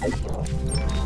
Thank you.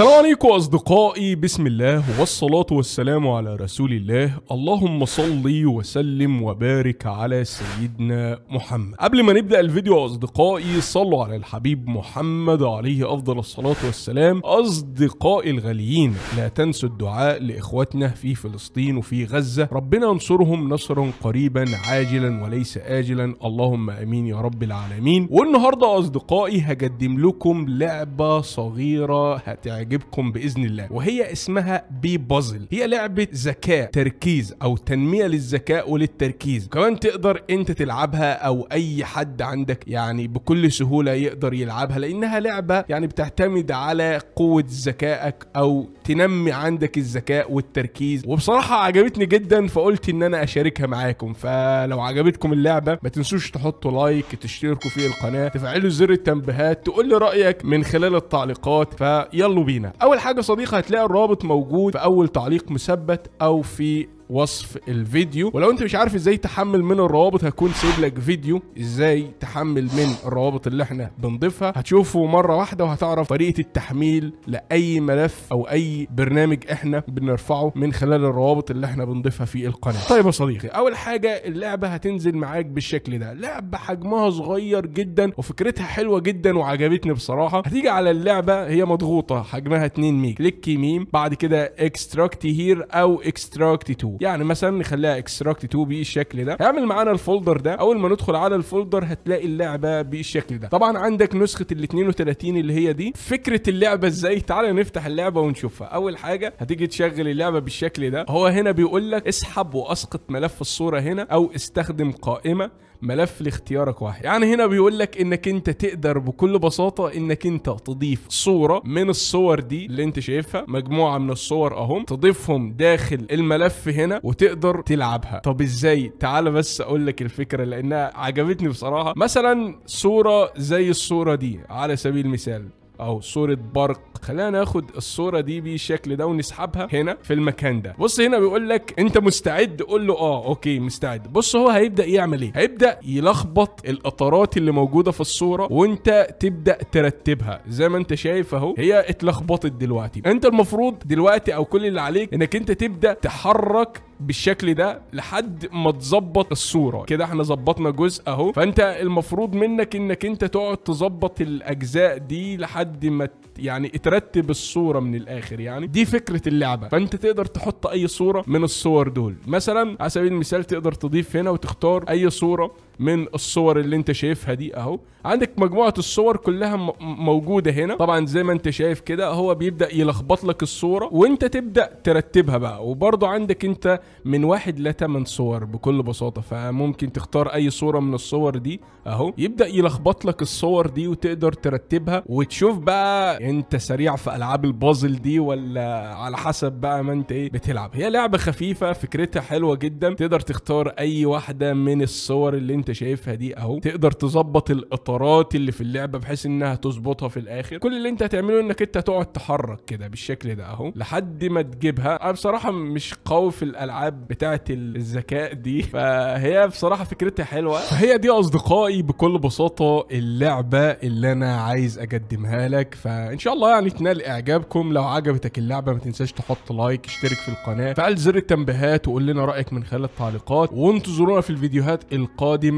السلام عليكم أصدقائي بسم الله والصلاة والسلام على رسول الله اللهم صلي وسلم وبارك على سيدنا محمد قبل ما نبدأ الفيديو أصدقائي صلوا على الحبيب محمد عليه أفضل الصلاة والسلام أصدقائي الغاليين لا تنسوا الدعاء لإخواتنا في فلسطين وفي غزة ربنا ينصرهم نصرا قريبا عاجلا وليس آجلا اللهم أمين يا رب العالمين والنهاردة أصدقائي هقدم لكم لعبة صغيرة هتعجبكم تعجبكم باذن الله وهي اسمها بي بازل هي لعبه ذكاء تركيز او تنميه للذكاء وللتركيز كمان تقدر انت تلعبها او اي حد عندك يعني بكل سهوله يقدر يلعبها لانها لعبه يعني بتعتمد على قوه ذكائك او تنمي عندك الذكاء والتركيز وبصراحه عجبتني جدا فقلت ان انا اشاركها معاكم فلو عجبتكم اللعبه ما تنسوش تحطوا لايك تشتركوا في القناه تفعلوا زر التنبيهات تقول لي رايك من خلال التعليقات فيلا بينا لينا اول حاجه صديقي هتلاقي الرابط موجود في اول تعليق مثبت او في وصف الفيديو ولو انت مش عارف ازاي تحمل من الروابط هكون سايب لك فيديو ازاي تحمل من الروابط اللي احنا بنضيفها هتشوفه مره واحده وهتعرف طريقه التحميل لاي ملف او اي برنامج احنا بنرفعه من خلال الروابط اللي احنا بنضيفها في القناه طيب يا صديقي اول حاجه اللعبه هتنزل معاك بالشكل ده لعبه حجمها صغير جدا وفكرتها حلوه جدا وعجبتني بصراحه هتيجي على اللعبه هي مضغوطه حجمها 2 ميجا كليك يمين بعد كده اكستراكت هير او اكستراكت تو يعني مثلا نخليها اكستراكت تو بالشكل ده اعمل معانا الفولدر ده اول ما ندخل على الفولدر هتلاقي اللعبه بالشكل ده طبعا عندك نسخه ال 32 اللي هي دي فكره اللعبه ازاي تعالى نفتح اللعبه ونشوفها اول حاجه هتيجي تشغل اللعبه بالشكل ده هو هنا بيقول لك اسحب واسقط ملف الصوره هنا او استخدم قائمه ملف لاختيارك واحد يعني هنا بيقول لك انك انت تقدر بكل بساطه انك انت تضيف صوره من الصور دي اللي انت شايفها مجموعه من الصور اهم تضيفهم داخل الملف هنا وتقدر تلعبها طب ازاي تعال بس اقول لك الفكره لانها عجبتني بصراحه مثلا صوره زي الصوره دي على سبيل المثال او صوره برق خلينا ناخد الصوره دي بالشكل ده ونسحبها هنا في المكان ده بص هنا بيقول لك انت مستعد قول له اه اوكي مستعد بص هو هيبدا يعمل ايه هيبدا يلخبط القطرات اللي موجوده في الصوره وانت تبدا ترتبها زي ما انت شايف اهو هي اتلخبطت دلوقتي انت المفروض دلوقتي او كل اللي عليك انك انت تبدا تحرك بالشكل ده لحد ما تظبط الصوره كده احنا ظبطنا جزء اهو فانت المفروض منك انك انت تقعد تظبط الاجزاء دي لحد ما يعني ترتب الصوره من الاخر يعني دي فكره اللعبه فانت تقدر تحط اي صوره من الصور دول مثلا على سبيل المثال تقدر تضيف هنا وتختار اي صوره من الصور اللي انت شايفها دي اهو عندك مجموعه الصور كلها موجوده هنا طبعا زي ما انت شايف كده هو بيبدا يلخبط لك الصوره وانت تبدا ترتبها بقى وبرضه عندك انت من واحد لثمان صور بكل بساطه فممكن تختار اي صوره من الصور دي اهو يبدا يلخبط لك الصور دي وتقدر ترتبها وتشوف بقى انت سريع في العاب البازل دي ولا على حسب بقى ما انت ايه بتلعب هي لعبه خفيفه فكرتها حلوه جدا تقدر تختار اي واحده من الصور اللي انت انت شايفها دي اهو تقدر تظبط الاطارات اللي في اللعبه بحيث انها تظبطها في الاخر كل اللي انت هتعمله انك انت تقعد تحرك كده بالشكل ده اهو لحد ما تجيبها انا بصراحه مش قوي في الالعاب بتاعه الذكاء دي فهي بصراحه فكرتها حلوه فهي دي اصدقائي بكل بساطه اللعبه اللي انا عايز اقدمها لك فان شاء الله يعني تنال اعجابكم لو عجبتك اللعبه ما تنساش تحط لايك اشترك في القناه فعل زر التنبيهات وقول لنا رايك من خلال التعليقات وانتظرونا في الفيديوهات القادمه